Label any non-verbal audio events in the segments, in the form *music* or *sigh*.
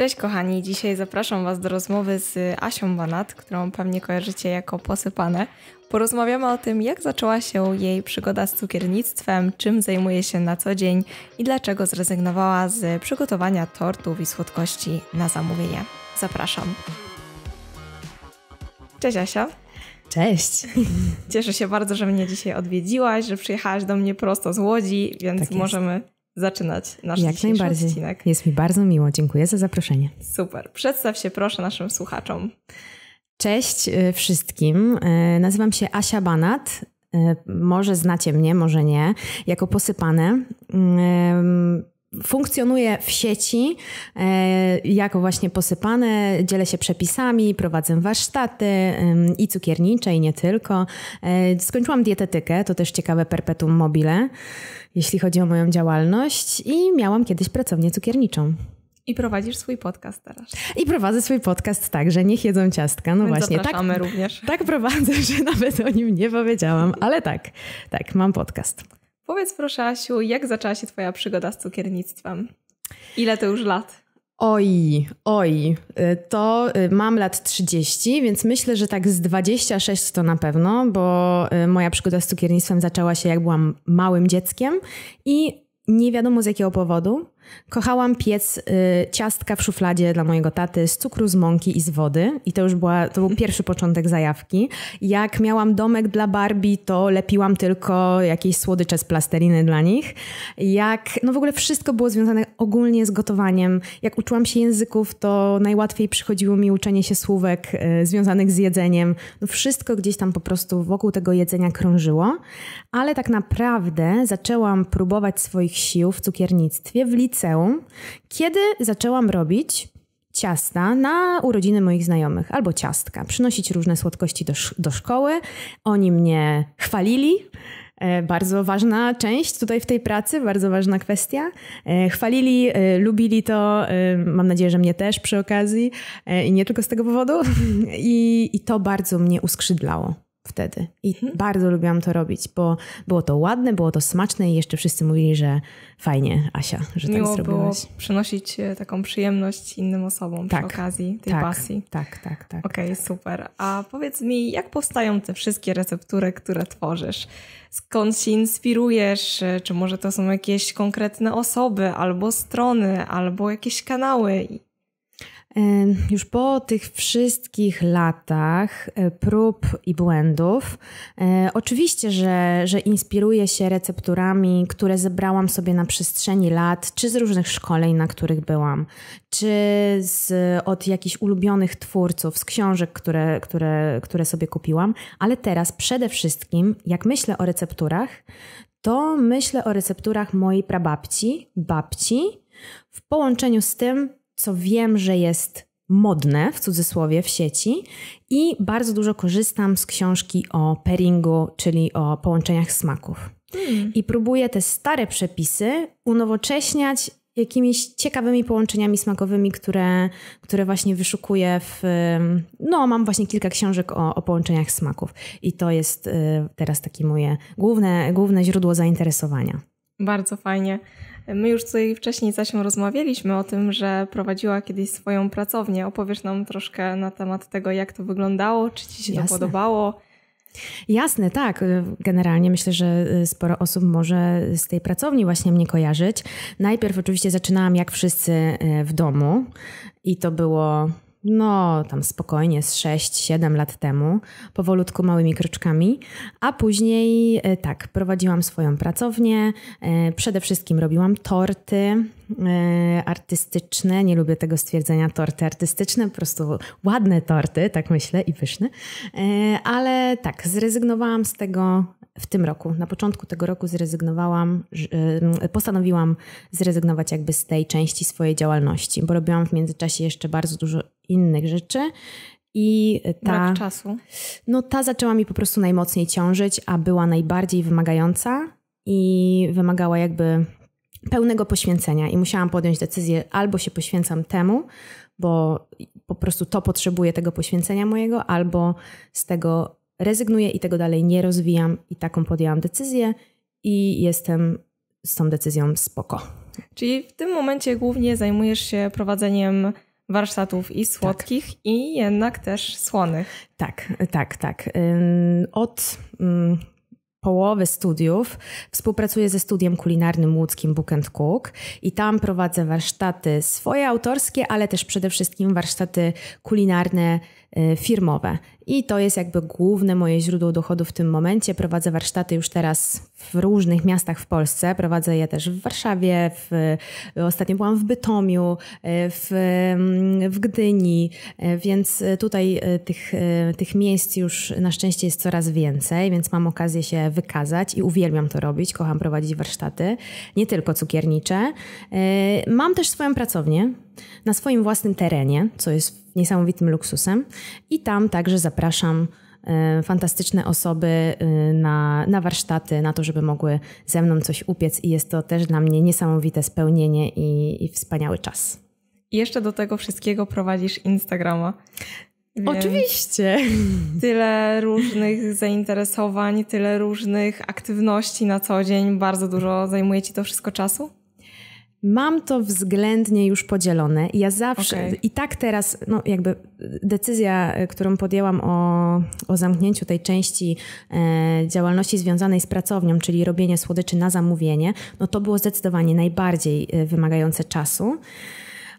Cześć kochani, dzisiaj zapraszam Was do rozmowy z Asią Banat, którą pewnie kojarzycie jako Posypane. Porozmawiamy o tym, jak zaczęła się jej przygoda z cukiernictwem, czym zajmuje się na co dzień i dlaczego zrezygnowała z przygotowania tortów i słodkości na zamówienie. Zapraszam. Cześć Asia. Cześć. *laughs* Cieszę się bardzo, że mnie dzisiaj odwiedziłaś, że przyjechałaś do mnie prosto z Łodzi, więc tak możemy zaczynać nasz Jak najbardziej. odcinek. Jest mi bardzo miło. Dziękuję za zaproszenie. Super. Przedstaw się proszę naszym słuchaczom. Cześć y, wszystkim. Y, nazywam się Asia Banat. Y, może znacie mnie, może nie, jako posypane. Funkcjonuję w sieci jako właśnie posypane, dzielę się przepisami, prowadzę warsztaty i cukiernicze, i nie tylko. Skończyłam dietetykę, to też ciekawe perpetuum mobile jeśli chodzi o moją działalność i miałam kiedyś pracownię cukierniczą. I prowadzisz swój podcast teraz. I prowadzę swój podcast także, niech jedzą ciastka. No Więc właśnie, tak, również. *laughs* tak prowadzę, że nawet o nim nie powiedziałam, ale tak, tak, mam podcast. Powiedz proszę Asiu, jak zaczęła się twoja przygoda z cukiernictwem? Ile to już lat? Oj, oj, y, to y, mam lat 30, więc myślę, że tak z 26 to na pewno, bo y, moja przygoda z cukiernictwem zaczęła się jak byłam małym dzieckiem i nie wiadomo z jakiego powodu Kochałam piec y, ciastka w szufladzie dla mojego taty z cukru, z mąki i z wody. I to już była, to był mhm. pierwszy początek zajawki. Jak miałam domek dla Barbie, to lepiłam tylko jakieś słodycze z plasteliny dla nich. Jak, no w ogóle wszystko było związane ogólnie z gotowaniem. Jak uczyłam się języków, to najłatwiej przychodziło mi uczenie się słówek y, związanych z jedzeniem. No wszystko gdzieś tam po prostu wokół tego jedzenia krążyło. Ale tak naprawdę zaczęłam próbować swoich sił w cukiernictwie w licy liceum, kiedy zaczęłam robić ciasta na urodziny moich znajomych albo ciastka, przynosić różne słodkości do, do szkoły. Oni mnie chwalili. E, bardzo ważna część tutaj w tej pracy, bardzo ważna kwestia. E, chwalili, e, lubili to, mam nadzieję, że mnie też przy okazji i nie tylko z tego powodu. *laughs* I, i to bardzo mnie uskrzydlało wtedy. I mhm. bardzo lubiłam to robić, bo było to ładne, było to smaczne i jeszcze wszyscy mówili, że fajnie, Asia, że tak Miło tak zrobiłaś. było przynosić e, taką przyjemność innym osobom tak, przy okazji tej tak, pasji. Tak, tak, tak. Okej, okay, tak. super. A powiedz mi, jak powstają te wszystkie receptury, które tworzysz? Skąd się inspirujesz? E, czy może to są jakieś konkretne osoby, albo strony, albo jakieś kanały? Już po tych wszystkich latach e, prób i błędów, e, oczywiście, że, że inspiruję się recepturami, które zebrałam sobie na przestrzeni lat, czy z różnych szkoleń, na których byłam, czy z, od jakichś ulubionych twórców, z książek, które, które, które sobie kupiłam, ale teraz przede wszystkim, jak myślę o recepturach, to myślę o recepturach mojej prababci, babci, w połączeniu z tym, co wiem, że jest modne w cudzysłowie w sieci i bardzo dużo korzystam z książki o pairingu, czyli o połączeniach smaków. Hmm. I próbuję te stare przepisy unowocześniać jakimiś ciekawymi połączeniami smakowymi, które, które właśnie wyszukuję w... No, mam właśnie kilka książek o, o połączeniach smaków i to jest y, teraz takie moje główne, główne źródło zainteresowania. Bardzo fajnie. My już tutaj wcześniej z rozmawialiśmy o tym, że prowadziła kiedyś swoją pracownię. Opowiesz nam troszkę na temat tego, jak to wyglądało, czy ci się Jasne. to podobało. Jasne, tak. Generalnie myślę, że y, sporo osób może z tej pracowni właśnie mnie kojarzyć. Najpierw oczywiście zaczynałam jak wszyscy y, w domu i to było no tam spokojnie z 6-7 lat temu, powolutku małymi kroczkami, a później e, tak, prowadziłam swoją pracownię, e, przede wszystkim robiłam torty e, artystyczne, nie lubię tego stwierdzenia torty artystyczne, po prostu ładne torty, tak myślę i pyszne, ale tak, zrezygnowałam z tego w tym roku, na początku tego roku zrezygnowałam, postanowiłam zrezygnować jakby z tej części swojej działalności, bo robiłam w międzyczasie jeszcze bardzo dużo innych rzeczy. I ta. Brak czasu. No ta zaczęła mi po prostu najmocniej ciążyć, a była najbardziej wymagająca i wymagała jakby pełnego poświęcenia. I musiałam podjąć decyzję, albo się poświęcam temu, bo po prostu to potrzebuje tego poświęcenia mojego, albo z tego rezygnuję i tego dalej nie rozwijam i taką podjęłam decyzję i jestem z tą decyzją spoko. Czyli w tym momencie głównie zajmujesz się prowadzeniem warsztatów i słodkich, tak. i jednak też słonych. Tak, tak, tak. Od mm, połowy studiów współpracuję ze studiem kulinarnym łódzkim Book and Cook i tam prowadzę warsztaty swoje autorskie, ale też przede wszystkim warsztaty kulinarne Y, firmowe. I to jest jakby główne moje źródło dochodu w tym momencie. Prowadzę warsztaty już teraz w różnych miastach w Polsce. Prowadzę je też w Warszawie, w, ostatnio byłam w Bytomiu, y, w, mm, w Gdyni, y, więc tutaj tych, tych miejsc już na szczęście jest coraz więcej, więc mam okazję się wykazać i uwielbiam to robić. Kocham prowadzić warsztaty, nie tylko cukiernicze. Mam też swoją pracownię na swoim własnym terenie, co jest niesamowitym luksusem. I tam także zapraszam e, fantastyczne osoby e, na, na warsztaty, na to, żeby mogły ze mną coś upiec, i jest to też dla mnie niesamowite spełnienie i, i wspaniały czas. jeszcze do tego wszystkiego prowadzisz Instagrama. Oczywiście. Tyle różnych *laughs* zainteresowań, tyle różnych aktywności na co dzień. Bardzo dużo zajmuje ci to wszystko czasu? Mam to względnie już podzielone. Ja zawsze okay. i tak teraz, no jakby decyzja, e, którą podjęłam o, o zamknięciu tej części e, działalności związanej z pracownią, czyli robienie słodyczy na zamówienie, no to było zdecydowanie najbardziej e, wymagające czasu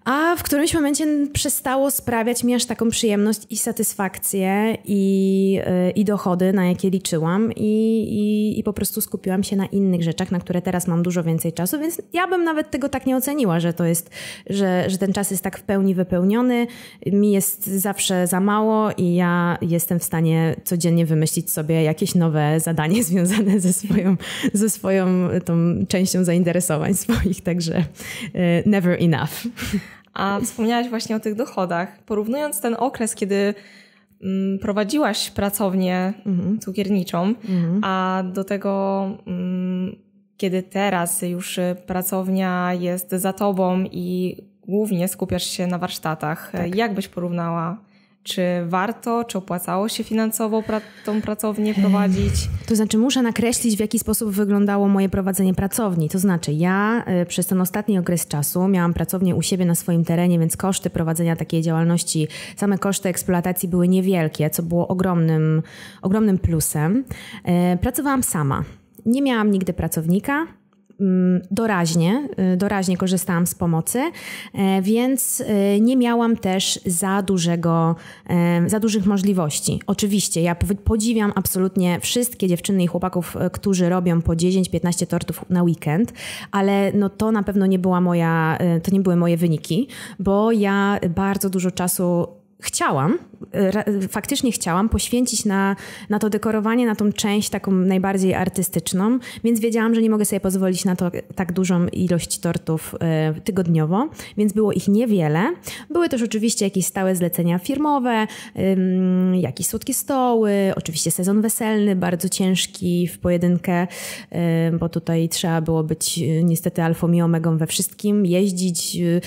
a w którymś momencie przestało sprawiać mi aż taką przyjemność i satysfakcję i, y, i dochody, na jakie liczyłam i, i, i po prostu skupiłam się na innych rzeczach, na które teraz mam dużo więcej czasu, więc ja bym nawet tego tak nie oceniła, że to jest, że, że ten czas jest tak w pełni wypełniony, mi jest zawsze za mało i ja jestem w stanie codziennie wymyślić sobie jakieś nowe zadanie *laughs* związane ze swoją, ze swoją tą częścią zainteresowań swoich, także y, never enough. *laughs* A wspomniałaś właśnie o tych dochodach. Porównując ten okres, kiedy mm, prowadziłaś pracownię mhm, cukierniczą, mhm. a do tego, mm, kiedy teraz już y, pracownia jest za tobą i głównie skupiasz się na warsztatach, tak. jak byś porównała czy warto, czy opłacało się finansowo pra tą pracownię prowadzić? To znaczy, muszę nakreślić, w jaki sposób wyglądało moje prowadzenie pracowni. To znaczy, ja y, przez ten ostatni okres czasu miałam pracownię u siebie na swoim terenie, więc koszty prowadzenia takiej działalności, same koszty eksploatacji były niewielkie, co było ogromnym, ogromnym plusem. E, pracowałam sama. Nie miałam nigdy pracownika, Mm, doraźnie, y, doraźnie korzystałam z pomocy, e, więc y, nie miałam też za dużego, e, za dużych możliwości. Oczywiście ja podziwiam absolutnie wszystkie dziewczyny i chłopaków, e, którzy robią po 10-15 tortów na weekend, ale no to na pewno nie była moja, to nie były moje wyniki, bo ja bardzo dużo czasu chciałam, e, faktycznie chciałam poświęcić na, na to dekorowanie, na tą część taką najbardziej artystyczną, więc wiedziałam, że nie mogę sobie pozwolić na to e, tak dużą ilość tortów e, tygodniowo, więc było ich niewiele. Były też oczywiście jakieś stałe zlecenia firmowe, jakieś słodkie stoły, oczywiście sezon weselny, bardzo ciężki w pojedynkę, bo tutaj trzeba było być niestety alfą i omegą we wszystkim, jeździć, y,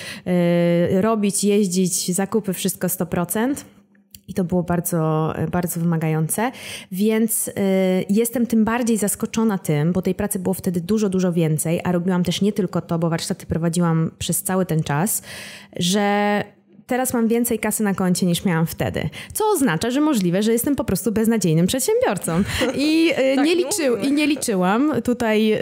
y, robić, jeździć, zakupy, wszystko 100%. I to było bardzo, bardzo wymagające, więc y, jestem tym bardziej zaskoczona tym, bo tej pracy było wtedy dużo, dużo więcej, a robiłam też nie tylko to, bo warsztaty prowadziłam przez cały ten czas, że teraz mam więcej kasy na koncie niż miałam wtedy. Co oznacza, że możliwe, że jestem po prostu beznadziejnym przedsiębiorcą. I, y, *laughs* tak nie, no. liczył, i nie liczyłam. Tutaj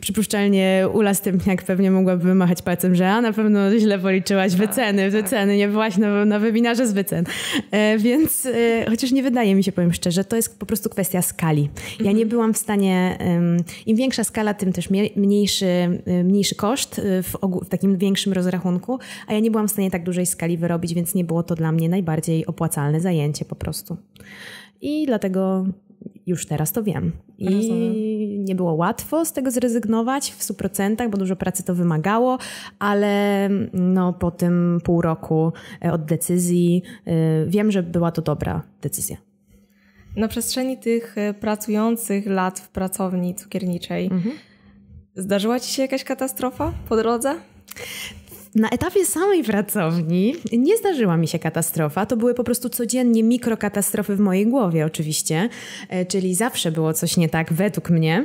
przypuszczalnie Ula Stępniak pewnie mogłaby machać palcem, że a na pewno źle policzyłaś tak, wyceny, tak. wyceny, nie byłaś na, na webinarze z wycen. E, więc y, chociaż nie wydaje mi się, powiem szczerze, to jest po prostu kwestia skali. Ja nie mhm. byłam w stanie, im większa skala, tym też mniejszy, y, mniejszy koszt w, ogół, w takim większym rozrachunku, a ja nie byłam w stanie tak dużo dużej skali wyrobić, więc nie było to dla mnie najbardziej opłacalne zajęcie po prostu. I dlatego już teraz to wiem. I nie było łatwo z tego zrezygnować w 100%, bo dużo pracy to wymagało, ale no, po tym pół roku e, od decyzji e, wiem, że była to dobra decyzja. Na przestrzeni tych e, pracujących lat w pracowni cukierniczej mhm. zdarzyła Ci się jakaś katastrofa po drodze? Na etapie samej pracowni nie zdarzyła mi się katastrofa. To były po prostu codziennie mikrokatastrofy w mojej głowie, oczywiście, e, czyli zawsze było coś nie tak według mnie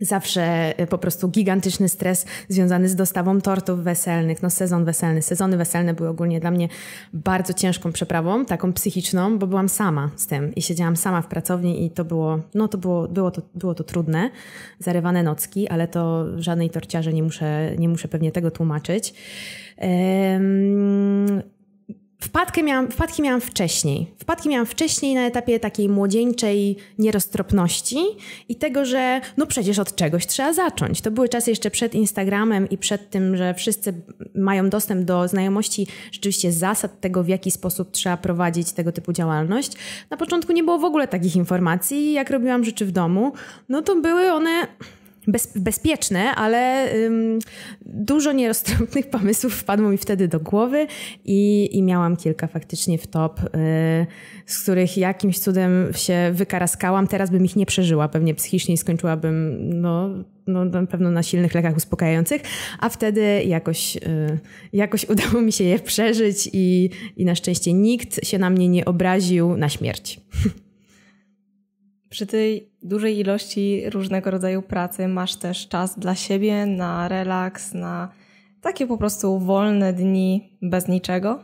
zawsze y, po prostu gigantyczny stres związany z dostawą tortów weselnych, no sezon weselny. Sezony weselne były ogólnie dla mnie bardzo ciężką przeprawą, taką psychiczną, bo byłam sama z tym i siedziałam sama w pracowni i to było, no to było, było to, było to trudne, zarywane nocki, ale to żadnej torciarze nie muszę, nie muszę pewnie tego tłumaczyć. Wpadkę miałam, wpadki miałam wcześniej. Wpadki miałam wcześniej na etapie takiej młodzieńczej nieroztropności i tego, że no przecież od czegoś trzeba zacząć. To były czasy jeszcze przed Instagramem i przed tym, że wszyscy mają dostęp do znajomości rzeczywiście zasad tego, w jaki sposób trzeba prowadzić tego typu działalność. Na początku nie było w ogóle takich informacji. Jak robiłam rzeczy w domu, no to były one bez, bezpieczne, ale ym, dużo nieroztropnych *laughs* pomysłów wpadło mi wtedy do głowy i, i miałam kilka faktycznie w top, y, z których jakimś cudem się wykaraskałam. Teraz bym ich nie przeżyła, pewnie psychicznie skończyłabym no, no, na pewno na silnych lekach uspokajających, a wtedy jakoś, y, jakoś *laughs* udało mi się je przeżyć i, i na szczęście nikt się na mnie nie obraził na śmierć. *laughs* Przy tej dużej ilości różnego rodzaju pracy masz też czas dla siebie, na relaks, na takie po prostu wolne dni bez niczego?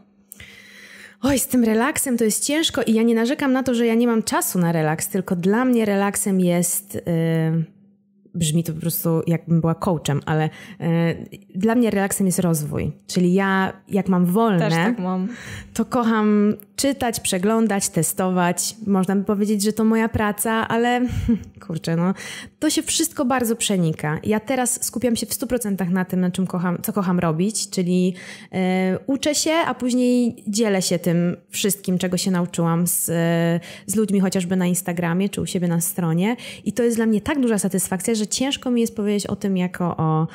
Oj, z tym relaksem to jest ciężko i ja nie narzekam na to, że ja nie mam czasu na relaks, tylko dla mnie relaksem jest. Yy, brzmi to po prostu jakbym była coachem, ale yy, dla mnie relaksem jest rozwój. Czyli ja, jak mam wolne, tak mam. to kocham czytać, przeglądać, testować. Można by powiedzieć, że to moja praca, ale *laughs* kurczę, no to się wszystko bardzo przenika. Ja teraz skupiam się w 100% na tym, na czym kocham, co kocham robić, czyli y, uczę się, a później dzielę się tym wszystkim, czego się nauczyłam z, e, z ludźmi chociażby na Instagramie czy u siebie na stronie. I to jest dla mnie tak duża satysfakcja, że ciężko mi jest powiedzieć o tym jako o,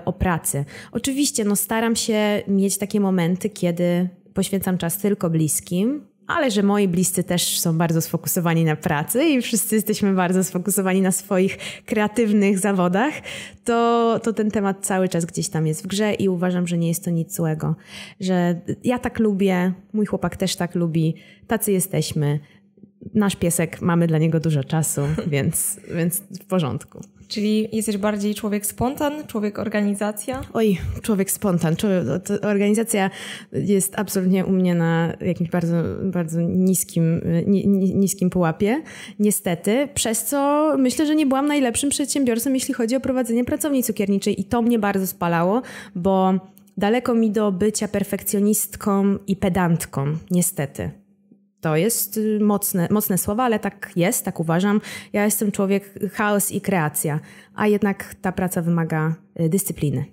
y, o pracy. Oczywiście, no staram się mieć takie momenty, kiedy poświęcam czas tylko bliskim, ale że moi bliscy też są bardzo sfokusowani na pracy i wszyscy jesteśmy bardzo sfokusowani na swoich kreatywnych zawodach, to, to ten temat cały czas gdzieś tam jest w grze i uważam, że nie jest to nic złego. Że ja tak lubię, mój chłopak też tak lubi, tacy jesteśmy. Nasz piesek, mamy dla niego dużo czasu, *laughs* więc, więc w porządku. Czyli jesteś bardziej człowiek spontan, człowiek organizacja? Oj, człowiek spontan. Człowiek, organizacja jest absolutnie u mnie na jakimś bardzo, bardzo niskim, e, ni, niskim pułapie, niestety, przez co myślę, że nie byłam najlepszym przedsiębiorcą, jeśli chodzi o prowadzenie pracowni cukierniczej i to mnie bardzo spalało, bo daleko mi do bycia perfekcjonistką i pedantką, niestety. To jest y, mocne, mocne słowa, ale tak jest, tak uważam. Ja jestem człowiek y, chaos i kreacja, a jednak ta praca wymaga y, dyscypliny.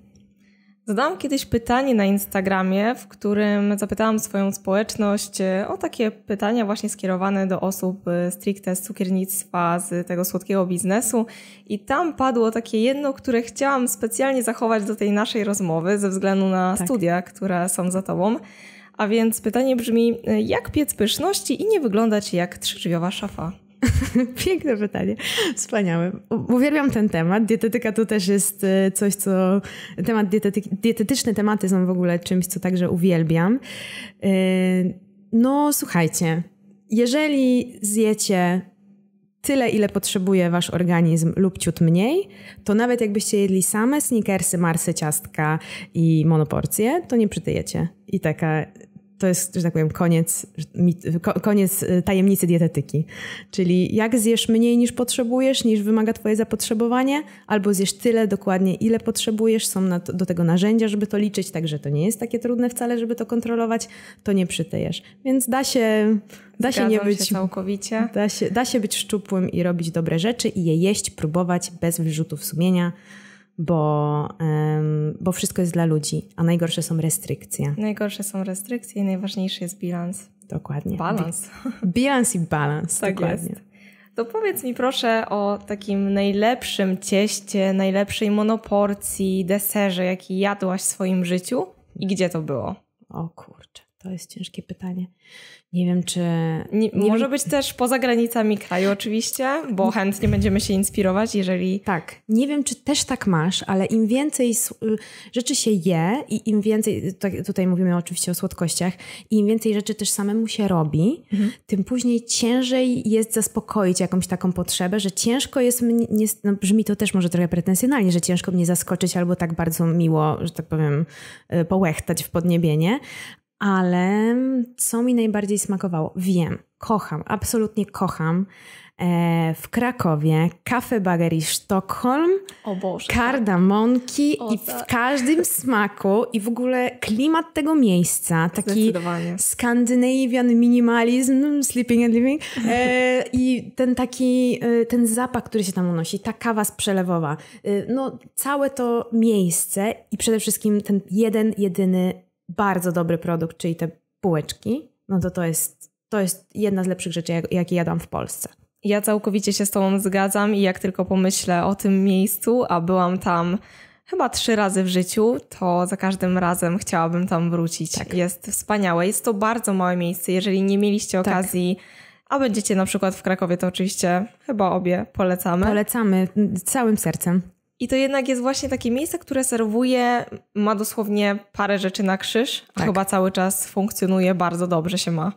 Zadałam kiedyś pytanie na Instagramie, w którym zapytałam swoją społeczność o takie pytania właśnie skierowane do osób stricte z cukiernictwa, z tego słodkiego biznesu. I tam padło takie jedno, które chciałam specjalnie zachować do tej naszej rozmowy ze względu na tak. studia, które są za tobą. A więc pytanie brzmi, jak piec pyszności i nie wyglądać jak trzydrzwiowa szafa? *laughs* Piękne pytanie, wspaniałe. Uwielbiam ten temat. Dietetyka to też jest y, coś, co. Temat dietetyk, dietetyczne tematy są w ogóle czymś, co także uwielbiam. Y, no, słuchajcie, jeżeli zjecie tyle, ile potrzebuje wasz organizm lub ciut mniej, to nawet jakbyście jedli same sneakersy, marsy, ciastka i monoporcje, to nie przytyjecie. I taka to jest, że tak powiem, koniec, koniec y, tajemnicy dietetyki. Czyli jak zjesz mniej niż potrzebujesz, niż wymaga Twoje zapotrzebowanie, albo zjesz tyle dokładnie, ile potrzebujesz. Są to, do tego narzędzia, żeby to liczyć, także to nie jest takie trudne wcale, żeby to kontrolować, to nie przytyjesz. Więc da się, da się nie być. Się całkowicie. Da się, da się być szczupłym i robić dobre rzeczy i je jeść, próbować bez wyrzutów sumienia bo, bo wszystko jest dla ludzi, a najgorsze są restrykcje. Najgorsze są restrykcje i najważniejszy jest bilans. Dokładnie. Balans. Bilans i balans, tak dokładnie. Jest. To powiedz mi proszę o takim najlepszym cieście, najlepszej monoporcji, deserze, jaki jadłaś w swoim życiu i gdzie to było? O kurczę. To jest ciężkie pytanie. Nie wiem, czy. Nie, nie może wiem... być też poza granicami kraju, oczywiście, bo chętnie będziemy się inspirować, jeżeli. Tak. Nie wiem, czy też tak masz, ale im więcej rzeczy się je i im więcej. Tutaj mówimy oczywiście o słodkościach, i im więcej rzeczy też samemu się robi, mhm. tym później ciężej jest zaspokoić jakąś taką potrzebę, że ciężko jest mnie. No, brzmi to też może trochę pretensjonalnie, że ciężko mnie zaskoczyć albo tak bardzo miło, że tak powiem, y, połechtać w podniebienie, ale co mi najbardziej smakowało? Wiem, kocham, absolutnie kocham e, w Krakowie Cafe i Sztokholm, o Boże, tak. kardamonki i w tak. każdym smaku i w ogóle klimat tego miejsca, taki skandynawian minimalizm, sleeping and living e, i ten taki, e, ten zapach, który się tam unosi, ta kawa sprzelewowa. e, no całe to miejsce i przede wszystkim ten jeden, jedyny bardzo dobry produkt, czyli te półeczki, no to to jest, to jest jedna z lepszych rzeczy, jakie jadam w Polsce. Ja całkowicie się z Tobą zgadzam i jak tylko pomyślę o tym miejscu, a byłam tam chyba trzy razy w życiu, to za każdym razem chciałabym tam wrócić. Tak. Jest wspaniałe. Jest to bardzo małe miejsce. Jeżeli nie mieliście tak. okazji, tak. a będziecie na przykład w Krakowie, to oczywiście chyba obie polecamy. Polecamy całym sercem. I to jednak jest właśnie takie miejsce, które serwuje, ma dosłownie parę rzeczy na krzyż, a tak. chyba cały czas funkcjonuje, bardzo dobrze się ma.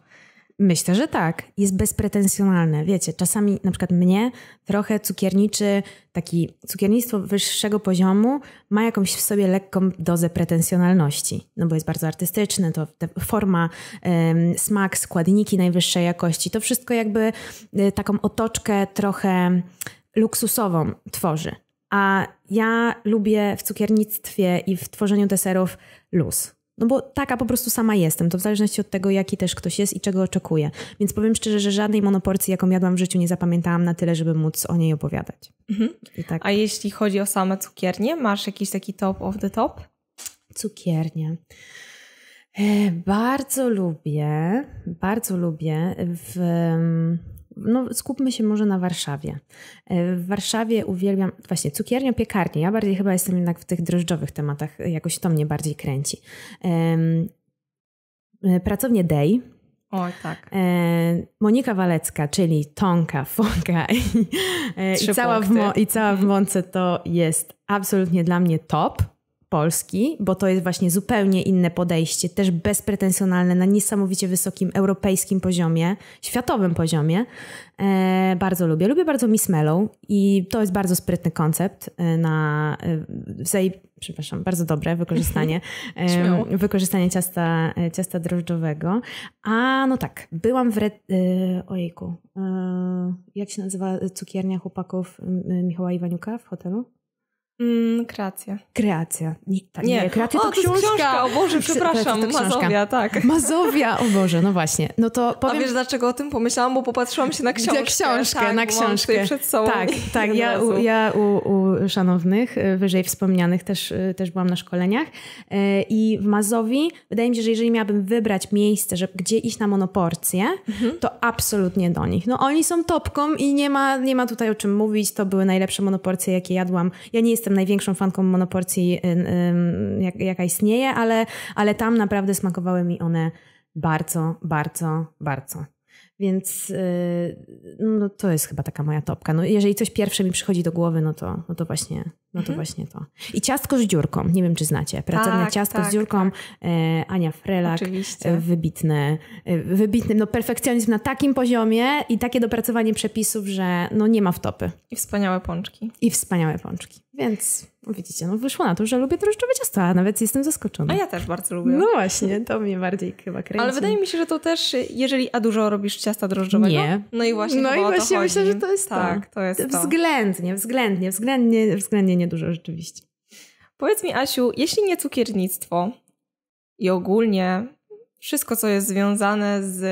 Myślę, że tak. Jest bezpretensjonalne. Wiecie, czasami na przykład mnie trochę cukierniczy, taki cukiernictwo wyższego poziomu ma jakąś w sobie lekką dozę pretensjonalności, no bo jest bardzo artystyczne, to forma, smak, składniki najwyższej jakości, to wszystko jakby y, taką otoczkę trochę luksusową tworzy. A ja lubię w cukiernictwie i w tworzeniu deserów luz. No bo taka po prostu sama jestem. To w zależności od tego, jaki też ktoś jest i czego oczekuje. Więc powiem szczerze, że żadnej monoporcji, jaką jadłam w życiu, nie zapamiętałam na tyle, żeby móc o niej opowiadać. Mhm. Tak. A jeśli chodzi o same cukiernie, masz jakiś taki top of the top? Cukiernie. E, bardzo lubię, bardzo lubię w, no, skupmy się może na Warszawie. E, w Warszawie uwielbiam właśnie cukiernię, piekarnię. Ja bardziej chyba jestem jednak w tych drożdżowych tematach, e, jakoś to mnie bardziej kręci. E, pracownie Day. Oj, tak. Monika Walecka, czyli Tonka, Fonka i, i, cała w, i cała w mhm. mące to jest absolutnie dla mnie top. Polski, bo to jest właśnie zupełnie inne podejście, też bezpretensjonalne na niesamowicie wysokim europejskim poziomie, światowym poziomie. E, bardzo lubię. Lubię bardzo Miss Mellow i to jest bardzo sprytny koncept e, na e, przepraszam, bardzo dobre wykorzystanie *laughs* e, wykorzystanie ciasta, e, ciasta drożdżowego. A no tak, byłam w Red, e, ojejku, jak się nazywa cukiernia chłopaków Michała Iwaniuka w hotelu? Mm, kreacja. Kreacja. Nie, tak, nie. nie. kreacja o, to, to książka. książka. O Boże, *laughs* przepraszam, to, to Mazowia, tak. *laughs* Mazowia, o Boże, no właśnie. No to powiem... A wiesz, dlaczego o tym pomyślałam? Bo popatrzyłam się na książkę. Na książkę, tak, na książkę. przed sobą. Tak, *laughs* tak. Ja, u, ja u, u, szanownych, y, wyżej wspomnianych też, y, też byłam na szkoleniach y, i w Mazowi wydaje mi się, że jeżeli miałabym wybrać miejsce, że, gdzie iść na monoporcję, mhm. to absolutnie do nich. No oni są topką i nie ma, nie ma tutaj o czym mówić. To były najlepsze monoporcje, jakie jadłam. Ja nie jestem jestem największą fanką monoporcji, y, y, jaka istnieje, ale, ale tam naprawdę smakowały mi one bardzo, bardzo, bardzo. Więc y, no, to jest chyba taka moja topka. No, jeżeli coś pierwsze mi przychodzi do głowy, no to, no to właśnie no to mhm. właśnie to. I ciastko z dziurką. Nie wiem, czy znacie. pracowne tak, ciastko tak, z dziurką. Tak. E, Ania Frelak. E, Oczywiście. Wybitne. E, wybitny, no perfekcjonizm na takim poziomie i takie dopracowanie przepisów, że no nie ma wtopy. I wspaniałe pączki. I wspaniałe pączki. Więc no, widzicie, no wyszło na to, że lubię drożdżowe ciasto, a nawet jestem zaskoczona. A ja też bardzo lubię. No właśnie, to mnie bardziej chyba kręci. Ale wydaje mi się, że to też, jeżeli, a dużo robisz ciasta drożdżowego? Nie. No i właśnie No i właśnie myślę, że to jest tak, to. to jest to. Względnie, względnie, względnie, względnie Niedużo, dużo rzeczywiście. Powiedz mi, Asiu, jeśli nie cukiernictwo i ogólnie wszystko, co jest związane z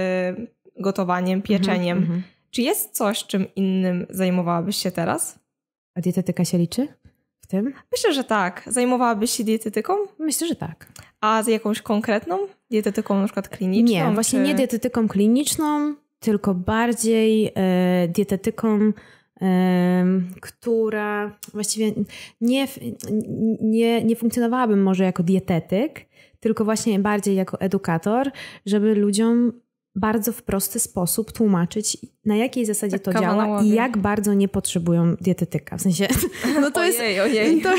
gotowaniem, mhm, pieczeniem, mm -hmm. czy jest coś, czym innym zajmowałabyś się teraz? A dietetyka się liczy w tym? Myślę, że tak. Zajmowałabyś się dietetyką? Myślę, że tak. A z jakąś konkretną dietetyką, na przykład kliniczną? Nie, właśnie czy... nie dietetyką kliniczną, tylko bardziej e, dietetyką która właściwie nie, nie, nie funkcjonowałabym może jako dietetyk, tylko właśnie bardziej jako edukator, żeby ludziom bardzo w prosty sposób tłumaczyć, na jakiej zasadzie tak to działa i jak bardzo nie potrzebują dietetyka. W sensie, *laughs* no to ojej, jest. Ojej. *laughs* To,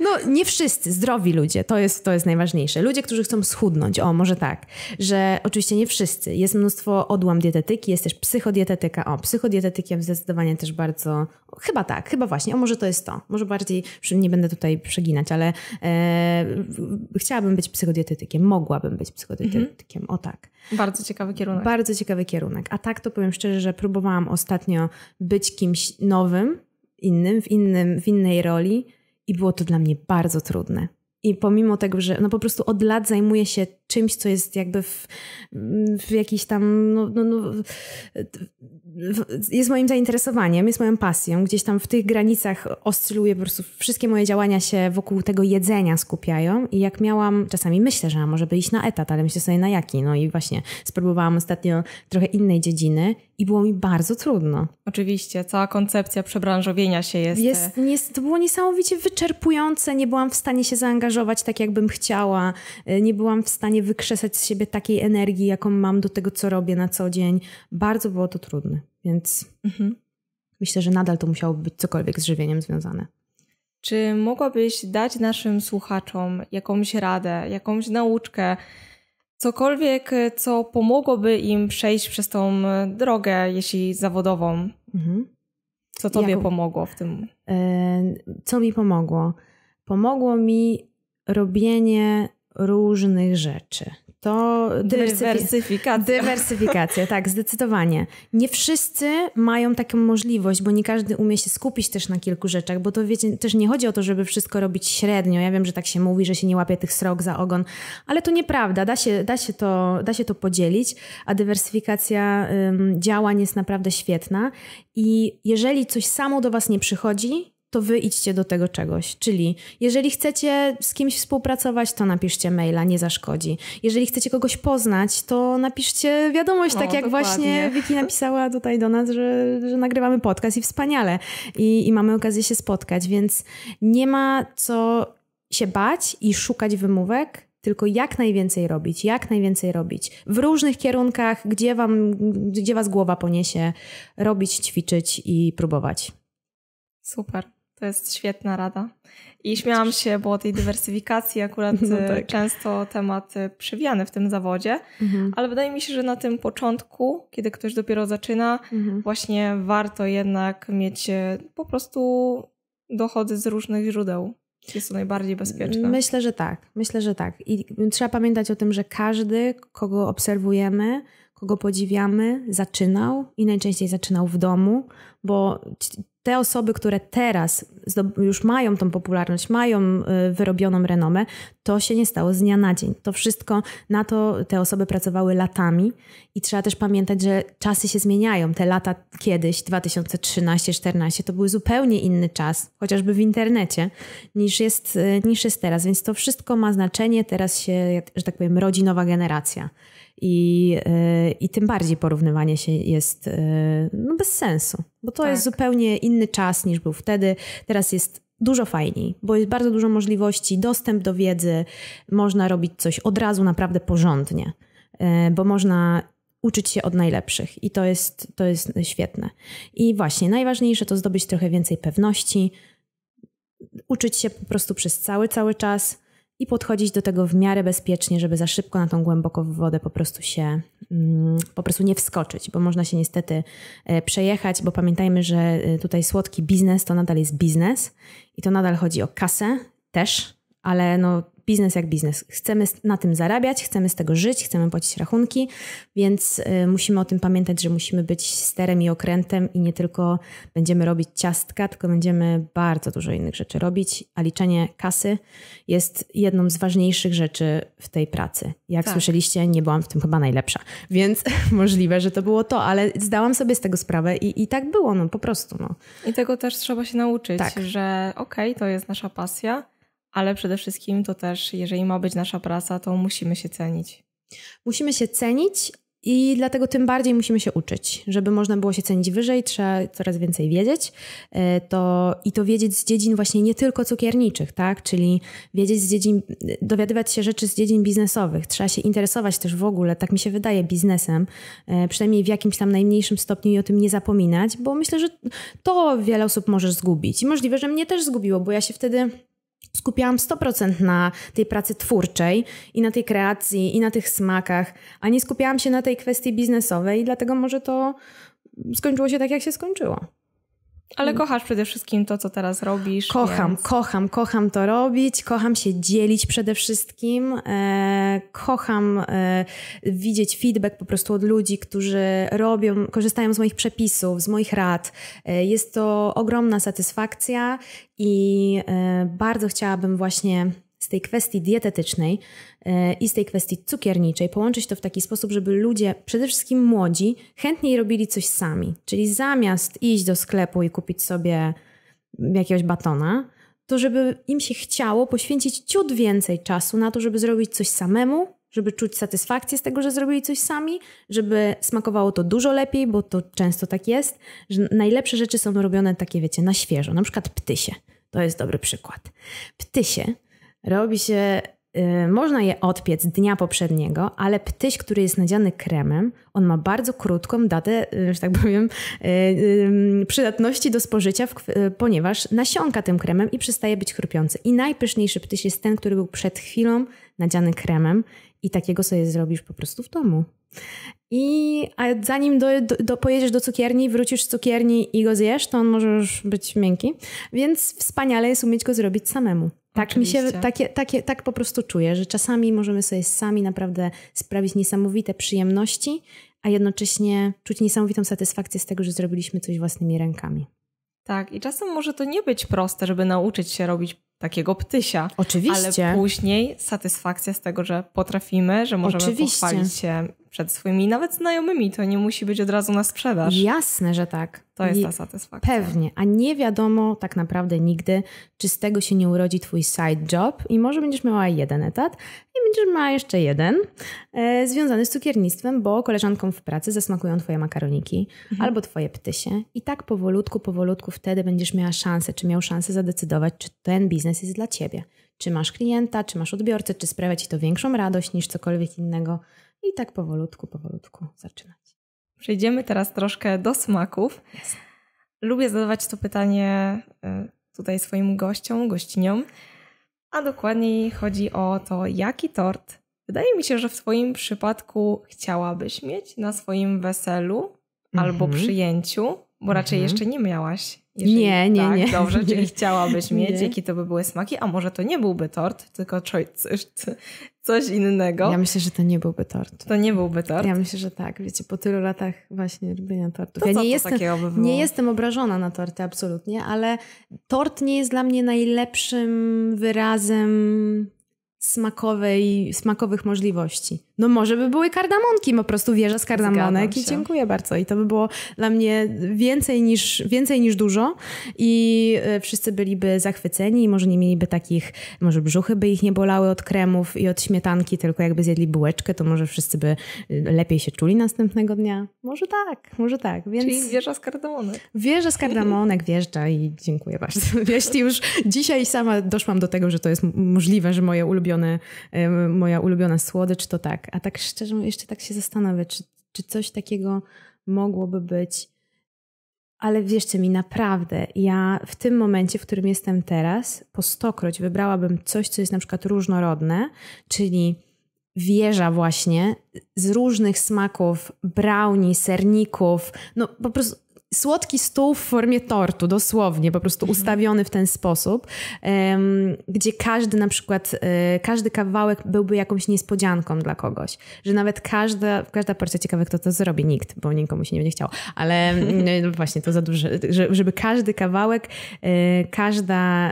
no nie wszyscy, zdrowi ludzie, to jest, to jest najważniejsze. Ludzie, którzy chcą schudnąć, o może tak, że oczywiście nie wszyscy. Jest mnóstwo odłam dietetyki, jest też psychodietetyka. O, psychodietetykiem zdecydowanie też bardzo, chyba tak, chyba właśnie, o może to jest to. Może bardziej, nie będę tutaj przeginać, ale e, chciałabym być psychodietetykiem, mogłabym być psychodietetykiem, mhm. o tak. Bardzo ciekawy kierunek kierunek. Tak. Bardzo ciekawy kierunek. A tak to powiem szczerze, że próbowałam ostatnio być kimś nowym, innym, w, innym, w innej roli i było to dla mnie bardzo trudne. I pomimo tego, że no po prostu od lat zajmuję się czymś, co jest jakby w, w jakiś tam, no, no, no, jest moim zainteresowaniem, jest moją pasją. Gdzieś tam w tych granicach oscyluje, po prostu wszystkie moje działania się wokół tego jedzenia skupiają i jak miałam, czasami myślę, że może by iść na etat, ale myślę sobie na jaki, no i właśnie spróbowałam ostatnio trochę innej dziedziny i było mi bardzo trudno. Oczywiście, cała koncepcja przebranżowienia się jest... jest, jest e, to było niesamowicie wyczerpujące, nie byłam w stanie się zaangażować tak, jakbym chciała, e, nie byłam w stanie stanie wykrzesać z siebie takiej energii, jaką mam do tego, co robię na co dzień. Bardzo było to trudne, więc mhm. myślę, że nadal to musiało być cokolwiek z żywieniem związane. Czy mogłabyś dać naszym słuchaczom jakąś radę, jakąś nauczkę, cokolwiek, co pomogłoby im przejść przez tą drogę, jeśli zawodową? Mhm. Co tobie jako, pomogło w tym? E, co mi pomogło? Pomogło mi robienie różnych rzeczy. To dywersyfikacja. Dywersyfikacja, tak, zdecydowanie. Nie wszyscy mają taką możliwość, bo nie każdy umie się skupić też na kilku rzeczach, bo to wiecie, też nie chodzi o to, żeby wszystko robić średnio. Ja wiem, że tak się mówi, że się nie łapie tych srok za ogon, ale to nieprawda. Da się, da się, to, da się to podzielić, a dywersyfikacja ym, działań jest naprawdę świetna. I jeżeli coś samo do Was nie przychodzi, to wy idźcie do tego czegoś. Czyli jeżeli chcecie z kimś współpracować, to napiszcie maila, nie zaszkodzi. Jeżeli chcecie kogoś poznać, to napiszcie wiadomość, tak jak dokładnie. właśnie Wiki napisała tutaj do nas, że, że nagrywamy podcast i wspaniale. I, I mamy okazję się spotkać, więc nie ma co się bać i szukać wymówek, tylko jak najwięcej robić, jak najwięcej robić. W różnych kierunkach, gdzie, wam, gdzie was głowa poniesie, robić, ćwiczyć i próbować. Super. To jest świetna rada. I śmiałam się, bo tej dywersyfikacji akurat *laughs* no e, tak. często temat e, przewijany w tym zawodzie, mhm. ale wydaje mi się, że na tym początku, kiedy ktoś dopiero zaczyna, mhm. właśnie warto jednak mieć e, po prostu dochody z różnych źródeł. Jest to najbardziej bezpieczne. Myślę, że tak. Myślę, że tak. I trzeba pamiętać o tym, że każdy, kogo obserwujemy, kogo podziwiamy, zaczynał i najczęściej zaczynał w domu, bo te osoby, które teraz już mają tą popularność, mają y, wyrobioną renomę, to się nie stało z dnia na dzień. To wszystko, na to te osoby pracowały latami i trzeba też pamiętać, że czasy się zmieniają. Te lata kiedyś, 2013-14, to był zupełnie inny czas, chociażby w internecie, niż jest, y, niż jest teraz. Więc to wszystko ma znaczenie. Teraz się, że tak powiem, rodzi nowa generacja. I, y, I tym bardziej porównywanie się jest y, no, bez sensu, bo to tak. jest zupełnie inny czas niż był wtedy. Teraz jest dużo fajniej, bo jest bardzo dużo możliwości, dostęp do wiedzy, można robić coś od razu naprawdę porządnie, y, bo można uczyć się od najlepszych i to jest, to jest świetne. I właśnie najważniejsze to zdobyć trochę więcej pewności, uczyć się po prostu przez cały, cały czas i podchodzić do tego w miarę bezpiecznie, żeby za szybko na tą głęboką wodę po prostu się mm, po prostu nie wskoczyć, bo można się niestety e, przejechać, bo pamiętajmy, że e, tutaj słodki biznes to nadal jest biznes i to nadal chodzi o kasę też, ale no biznes jak biznes. Chcemy na tym zarabiać, chcemy z tego żyć, chcemy płacić rachunki, więc y, musimy o tym pamiętać, że musimy być sterem i okrętem i nie tylko będziemy robić ciastka, tylko będziemy bardzo dużo innych rzeczy robić, a liczenie kasy jest jedną z ważniejszych rzeczy w tej pracy. Jak tak. słyszeliście, nie byłam w tym chyba najlepsza, *laughs* więc *laughs* możliwe, że to było to, ale zdałam sobie z tego sprawę i, i tak było, no po prostu. No. I tego też trzeba się nauczyć, tak. że okej, okay, to jest nasza pasja, ale przede wszystkim to też, jeżeli ma być nasza praca, to musimy się cenić. Musimy się cenić, i dlatego tym bardziej musimy się uczyć. Żeby można było się cenić wyżej, trzeba coraz więcej wiedzieć. E, to, I to wiedzieć z dziedzin właśnie nie tylko cukierniczych, tak? Czyli wiedzieć z dziedzin, dowiadywać się rzeczy z dziedzin biznesowych. Trzeba się interesować też w ogóle, tak mi się wydaje, biznesem. E, przynajmniej w jakimś tam najmniejszym stopniu i o tym nie zapominać, bo myślę, że to wiele osób może zgubić. I możliwe, że mnie też zgubiło, bo ja się wtedy skupiałam 100% na tej pracy twórczej i na tej kreacji i na tych smakach, a nie skupiałam się na tej kwestii biznesowej, dlatego może to skończyło się tak, jak się skończyło. Ale mm. kochasz przede wszystkim to, co teraz robisz. Kocham, więc... kocham, kocham to robić, kocham się dzielić przede wszystkim, e, kocham e, widzieć feedback po prostu od ludzi, którzy robią, korzystają z moich przepisów, z moich rad. E, jest to ogromna satysfakcja i e, bardzo chciałabym właśnie z tej kwestii dietetycznej e, i z tej kwestii cukierniczej, połączyć to w taki sposób, żeby ludzie, przede wszystkim młodzi, chętniej robili coś sami. Czyli zamiast iść do sklepu i kupić sobie jakiegoś batona, to żeby im się chciało poświęcić ciut więcej czasu na to, żeby zrobić coś samemu, żeby czuć satysfakcję z tego, że zrobili coś sami, żeby smakowało to dużo lepiej, bo to często tak jest, że najlepsze rzeczy są robione takie, wiecie, na świeżo, na przykład ptysie. To jest dobry przykład. Ptysie robi się, yy, można je odpiec dnia poprzedniego, ale ptyś, który jest nadziany kremem, on ma bardzo krótką datę, yy, że tak powiem, yy, przydatności do spożycia, w, y, ponieważ nasiąka tym kremem i przestaje być chrupiący. I najpyszniejszy ptyś jest ten, który był przed chwilą nadziany kremem i takiego sobie zrobisz po prostu w domu. I a zanim do, do, do, pojedziesz do cukierni, wrócisz z cukierni i go zjesz, to on może już być miękki. Więc wspaniale jest umieć go zrobić samemu. Tak mi się, takie, takie, tak po prostu czuję, że czasami możemy sobie sami naprawdę sprawić niesamowite przyjemności, a jednocześnie czuć niesamowitą satysfakcję z tego, że zrobiliśmy coś własnymi rękami. Tak, i czasem może to nie być proste, żeby nauczyć się robić takiego ptysia. Oczywiście. Ale później satysfakcja z tego, że potrafimy, że możemy Oczywiście. pochwalić się przed swoimi nawet znajomymi. To nie musi być od razu na sprzedaż. Jasne, że tak. To jest ta satysfakcja. Pewnie, a nie wiadomo tak naprawdę nigdy, czy z tego się nie urodzi twój side job i może będziesz miała jeden etat i będziesz miała jeszcze jeden e, związany z cukiernictwem, bo koleżankom w pracy zasmakują twoje makaroniki mhm. albo twoje ptysie i tak powolutku, powolutku wtedy będziesz miała szansę, czy miał szansę zadecydować, czy ten biznes biznes jest dla ciebie. Czy masz klienta, czy masz odbiorcę, czy sprawia ci to większą radość niż cokolwiek innego. I tak powolutku, powolutku zaczynać. Przejdziemy teraz troszkę do smaków. Yes. Lubię zadawać to pytanie y, tutaj swoim gościom, gościniom. A dokładniej chodzi o to, jaki tort wydaje mi się, że w swoim przypadku chciałabyś mieć na swoim weselu mm -hmm. albo mhm. przyjęciu, bo mm -hmm. raczej mhm. jeszcze nie miałaś. Jeżeli, nie, nie, tak, nie. Dobrze, czyli chciałabyś mieć, nie. jakie to by były smaki, a może to nie byłby tort, tylko coś, coś innego. Ja myślę, że to nie byłby tort. To nie byłby tort? Ja myślę, że tak, wiecie, po tylu latach właśnie robienia tortów. To ja nie, jestem, by nie jestem obrażona na torty, absolutnie, ale tort nie jest dla mnie najlepszym wyrazem smakowej, smakowych możliwości. No może by były kardamonki, po prostu wieża z kardamonek i dziękuję bardzo. I to by było dla mnie więcej niż, więcej niż dużo i e, wszyscy byliby zachwyceni i może nie mieliby takich, może brzuchy by ich nie bolały od kremów i od śmietanki, tylko jakby zjedli bułeczkę, to może wszyscy by e, lepiej się czuli następnego dnia. Może tak, może tak. Więc... Czyli wieża z kardamonek. Wieża z kardamonek, wjeżdża i dziękuję bardzo. Jeśli *laughs* już dzisiaj sama doszłam do tego, że to jest możliwe, że moje ulubione ulubione, moja ulubiona słodycz, to tak. A tak szczerze, jeszcze tak się zastanawiam, czy, czy coś takiego mogłoby być. Ale wierzcie mi, naprawdę, ja w tym momencie, w którym jestem teraz, po stokroć wybrałabym coś, co jest na przykład różnorodne, czyli wieża właśnie z różnych smaków, brownie, serników, no po prostu słodki stół w formie tortu, dosłownie, po prostu mhm. ustawiony w ten sposób, gdzie każdy na przykład, e, każdy kawałek byłby jakąś niespodzianką dla kogoś, że nawet każda, każda porcja, ciekawe kto to zrobi, nikt, bo nikomu się nie będzie chciał, ale *laughs* no właśnie to za dużo, żeby każdy kawałek, e, każda,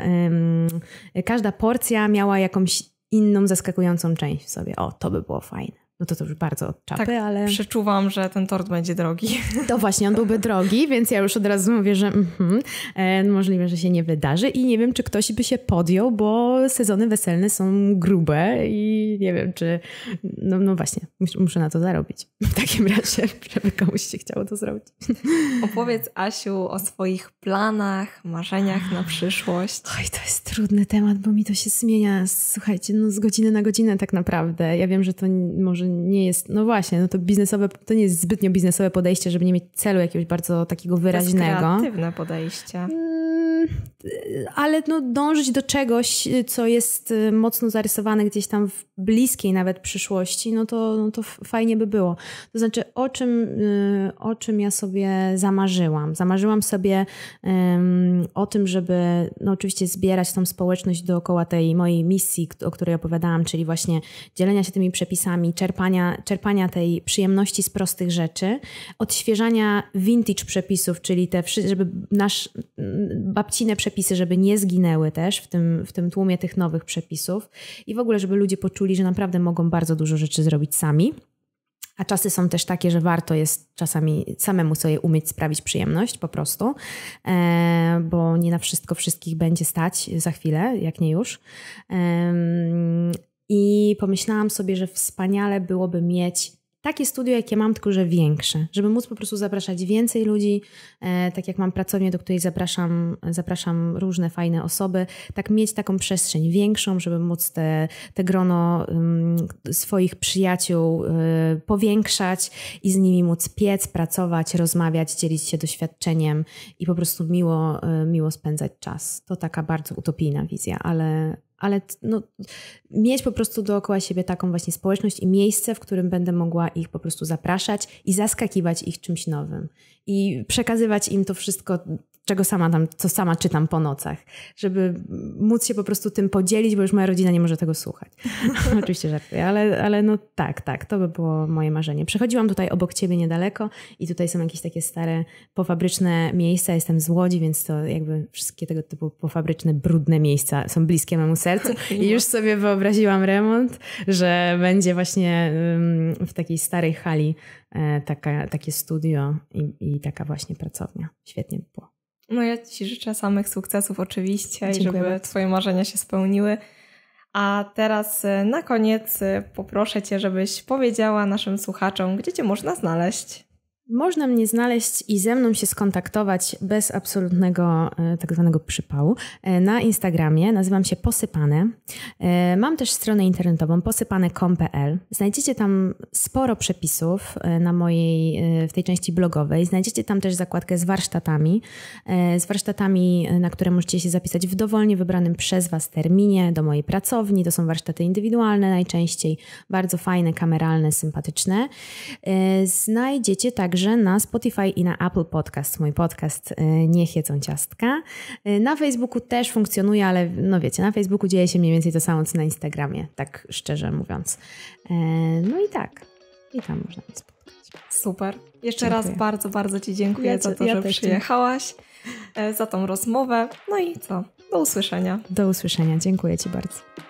każda porcja miała jakąś inną zaskakującą część w sobie. O, to by było fajne. No to to już bardzo od czapy, tak, ale... przeczuwam, że ten tort będzie drogi. To właśnie, on byłby drogi, więc ja już od razu mówię, że mm -hmm, e, możliwe, że się nie wydarzy i nie wiem, czy ktoś by się podjął, bo sezony weselne są grube i nie wiem, czy... No, no właśnie, mus, muszę na to zarobić. W takim razie, żeby komuś się chciało to zrobić. Opowiedz, Asiu, o swoich planach, marzeniach na przyszłość. Oj, to jest trudny temat, bo mi to się zmienia, słuchajcie, no z godziny na godzinę tak naprawdę. Ja wiem, że to może nie jest, no właśnie, no to biznesowe, to nie jest zbytnio biznesowe podejście, żeby nie mieć celu jakiegoś bardzo takiego wyraźnego. To jest kreatywne podejście. Mm, ale no dążyć do czegoś, co jest y, mocno zarysowane gdzieś tam w bliskiej nawet przyszłości, no to, no to fajnie by było. To znaczy, o czym, y, o czym ja sobie zamarzyłam? Zamarzyłam sobie um, o tym, żeby no oczywiście zbierać tą społeczność dookoła tej mojej misji, o której opowiadałam, czyli właśnie dzielenia się tymi przepisami, czerpania, czerpania tej przyjemności z prostych rzeczy, odświeżania vintage przepisów, czyli te, żeby nasz mm, babcine przepisy, żeby nie zginęły też w tym, w tym tłumie tych nowych przepisów i w ogóle, żeby ludzie poczuli, że naprawdę mogą bardzo dużo rzeczy zrobić sami. A czasy są też takie, że warto jest czasami samemu sobie umieć sprawić przyjemność po prostu, e, bo nie na wszystko wszystkich będzie stać za chwilę, jak nie już. I pomyślałam sobie, że wspaniale byłoby mieć takie studio, jakie mam, tylko że większe, żeby móc po prostu zapraszać więcej ludzi, e, tak jak mam pracownię, do której zapraszam, zapraszam różne fajne osoby, tak mieć taką przestrzeń większą, żeby móc te, te grono mm, swoich przyjaciół e, powiększać i z nimi móc piec, pracować, rozmawiać, dzielić się doświadczeniem i po prostu miło, e, miło spędzać czas. To taka bardzo utopijna wizja, ale, ale no, mieć po prostu dookoła siebie taką właśnie społeczność i miejsce, w którym będę mogła ich po prostu zapraszać i zaskakiwać ich czymś nowym. I przekazywać im to wszystko, czego sama tam, co sama czytam po nocach, żeby móc się po prostu tym podzielić, bo już moja rodzina nie może tego słuchać. *laughs* Oczywiście żartuję, ale, ale no tak, tak, to by było moje marzenie. Przechodziłam tutaj obok ciebie niedaleko i tutaj są jakieś takie stare pofabryczne miejsca, jestem z Łodzi, więc to jakby wszystkie tego typu pofabryczne, brudne miejsca są bliskie memu sercu *laughs* i już sobie wyobraziłam remont, że będzie właśnie w takiej starej hali e, taka, takie studio i, i taka właśnie pracownia. Świetnie by było. No ja Ci życzę samych sukcesów oczywiście Dziękuję i żeby bardzo. Twoje marzenia się spełniły. A teraz e, na koniec e, poproszę Cię, żebyś powiedziała naszym słuchaczom, gdzie Cię można znaleźć. Można mnie znaleźć i ze mną się skontaktować bez absolutnego e, tak zwanego przypału e, na Instagramie. Nazywam się Posypane. E, mam też stronę internetową posypane.com.pl. Znajdziecie tam sporo przepisów na mojej, w tej części blogowej. Znajdziecie tam też zakładkę z warsztatami. Z warsztatami, na które możecie się zapisać w dowolnie wybranym przez Was terminie do mojej pracowni. To są warsztaty indywidualne najczęściej. Bardzo fajne, kameralne, sympatyczne. Znajdziecie także także na Spotify i na Apple Podcast. Mój podcast y, nie jedzą ciastka. Y, na Facebooku też funkcjonuje, ale no wiecie, na Facebooku dzieje się mniej więcej to samo co na Instagramie, tak szczerze mówiąc. Y, no i tak. I tam można mnie spotkać. Super. Jeszcze dziękuję. raz bardzo, bardzo Ci dziękuję ja, za to, ja że przyjechałaś, dziękuję. E, za tą rozmowę. No i co? Do usłyszenia. Do usłyszenia. Dziękuję Ci bardzo.